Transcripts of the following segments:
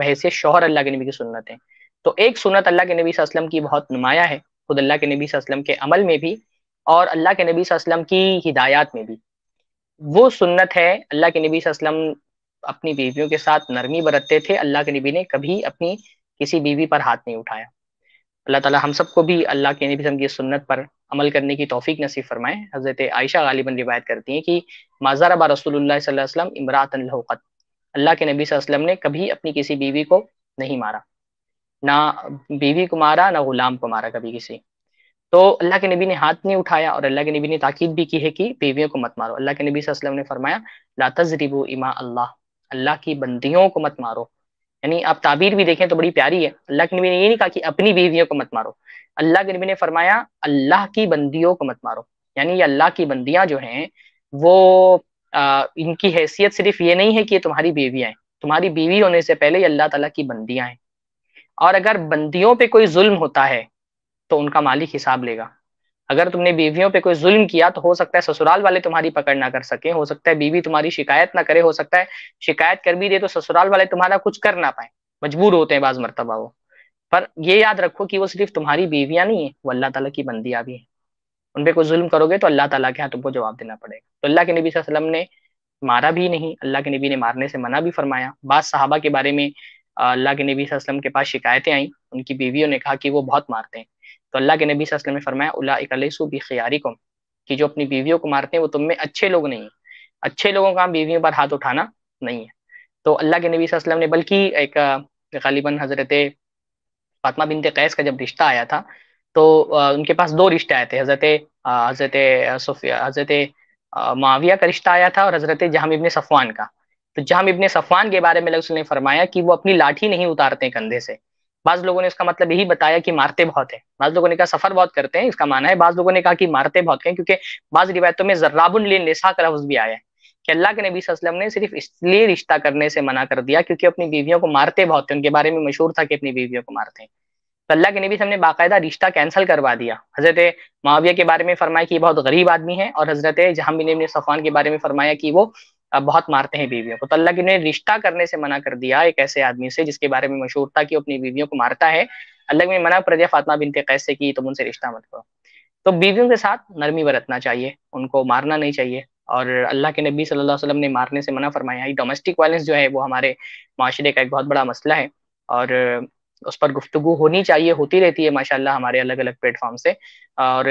बहसीत शोहर अल्लाह के नबी की सुन्नत है तो एक सुनत अल्लाह के नबी वसल्लम की बहुत नुमाया है खुद अल्लाह के नबी वसल्लम के अमल में भी और अल्लाह के नबी वसल्लम की हिदायत में भी वो सुन्नत है अल्लाह के नबी वसल्लम अपनी बीवियों के साथ नरमी बरतते थे अल्लाह के नबी ने कभी अपनी किसी बीवी पर हाथ नहीं उठाया अल्लाह ताला हम सबको भी अल्लाह के नबी की सुन्नत पर अमल करने की तौफीक नसीब फरमाए हज़रत आयशा गालिबन रिवायत करती हैं कि माजारबा रसूल सल्लम इमरातन लहक़त अल्लाह के नबी वसल्लम ने कभी अपनी किसी बीवी को नहीं मारा ना बीवी को मारा ना गुलाम को मारा कभी किसी तो अल्लाह के नबी ने हाथ नहीं उठाया और अल्लाह के नबी ने ताकीद भी की है कि बीवियों को मत मारो अल्लाह के नबी वसल्लम ने फरमाया ला तजरिबो इमा अल्लाह अल्लाह की बंदियों को मत मारो यानी आप ताबीर भी देखें तो बड़ी प्यारी है अल्लाह के नबी ने ये नहीं कहा कि अपनी बीवियों को मत मारो अल्लाह के नबी ने फरमाया अल्लाह की बंदियों को मत मारो यानी ये अल्लाह की बंदियां जो हैं वो आ, इनकी हैसियत सिर्फ ये नहीं है कि ये तुम्हारी बीवियां हैं तुम्हारी बीवी होने से पहले ये अल्लाह ताला की बंदियां हैं और अगर बंदियों पे कोई जुल्म होता है तो उनका मालिक हिसाब लेगा अगर तुमने बीवियों पे कोई जुल्म किया तो हो सकता है ससुराल वाले तुम्हारी पकड़ ना कर सके हो सकता है बीवी तुम्हारी शिकायत ना करे हो सकता है शिकायत कर भी दे तो ससुराल वाले तुम्हारा कुछ कर ना पाए मजबूर होते हैं बाज मरतबा वो पर ये याद रखो कि वो सिर्फ तुम्हारी बीवियां नहीं है वो अल्लाह तला की बंदियां भी हैं उन पर कोई जुल्म करोगे तो अल्लाह ताला के यहाँ तुमको जवाब देना पड़ेगा तो अल्लाह के नबी वसल्लम ने मारा भी नहीं अल्लाह के नबी ने मारने से मना भी फरमाया बाद साहबा के बारे में अल्लाह के नबी वसल्लम के पास शिकायतें आई उनकी बीवियों ने कहा कि वो बहुत मारते हैं तो अल्लाह के नबी वसल्लम ने फरमाया उलासु बी को कि जो अपनी बीवियों को मारते हैं वो तुम में अच्छे लोग नहीं अच्छे लोगों का बीवियों पर हाथ उठाना नहीं है तो अल्लाह के नबी वसल्लम ने बल्कि एक गालिबा हज़रत फातमा बिनत कैस का जब रिश्ता आया था तो उनके पास दो रिश्ते आए थे हज़रत हज़रत सूफिया हज़रत माविया का रिश्ता आया था और हजरत जहाम इबन सफवान का तो जहाम इबन सफवान के बारे में ने फरमाया कि वो अपनी लाठी नहीं उतारते कंधे से बाज लोगों ने इसका मतलब यही बताया कि मारते बहुत है बाज लोगों ने कहा सफर बहुत करते हैं इसका माना है बाज लोगों ने कहा कि मारते बहुत हैं क्योंकि बाज रिवायतों में जर्राबुल निसा का लफ्ज भी आया है कि अल्लाह के नबी वसल्लम ने सिर्फ इसलिए रिश्ता करने से मना कर दिया क्योंकि अपनी बीवियों को मारते बहुत थे उनके बारे में मशहूर था कि अपनी बीवियों को मारते हैं तो अल्लाह के नबी हमने बाकायदा रिश्ता कैंसिल करवा दिया हजरत माविया के बारे में फरमाया कि बहुत गरीब आदमी है और हजरत जहां बिन सफ़ान के बारे में फरमाया कि वो बहुत मारते हैं बीवियों को तो अल्लाह के ने रिश्ता करने से मना कर दिया एक ऐसे आदमी से जिसके बारे में मशहूर था कि अपनी बीवियों को मारता है अल्लाह ने मना कर दिया फातमा बिनते कैस से कि तुम उनसे रिश्ता मत करो तो बीवियों के साथ नरमी बरतना चाहिए उनको मारना नहीं चाहिए और अल्लाह के नबी सल्लल्लाहु अलैहि वसल्लम ने मारने से मना फरमाया डोमेस्टिक वायलेंस जो है वो हमारे माशरे का एक बहुत बड़ा मसला है और उस पर गुफ्तु होनी चाहिए होती रहती है माशाल्लाह हमारे अलग अलग प्लेटफॉर्म से और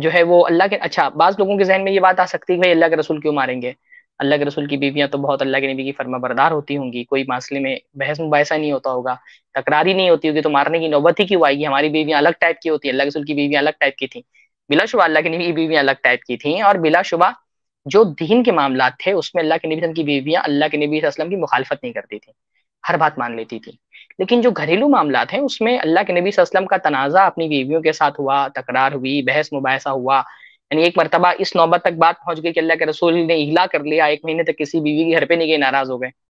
जो है वो अल्लाह के अच्छा बाज लोगों के जहन में ये बात आ सकती है भाई अल्लाह के रसूल क्यों मारेंगे अल्लाह के रसूल की बीवियां तो बहुत अल्लाह के नबी की फर्मा बरदार होती होंगी कोई मासले में बहस मुबासा नहीं होता होगा तकरारी नहीं होती होगी तो मारने की नौबत ही क्यों आएगी हमारी बीवियां अलग टाइप की होती है अल्लाह के रसूल की बीवियां अलग टाइप की थी बिलाशुबा अल्लाह के नबी की बीवियां अलग टाइप की थी और बिलाशुबा जो दीन के मामला थे उसमें अल्लाह के नबी की बीवियां अल्लाह के नबी वसलम की मुखालफत नहीं करती थी हर बात मान लेती थी लेकिन जो घरेलू मामला हैं उसमें अल्लाह के नबी वसल्लम का तनाजा अपनी बीवियों के साथ हुआ तकरार हुई बहस मुबासा हुआ यानी एक मरतबा इस नौबत तक बात पहुंच गई कि अल्लाह के रसूल ने इला कर लिया एक महीने तक किसी बीवी के घर पे नहीं गए नाराज हो गए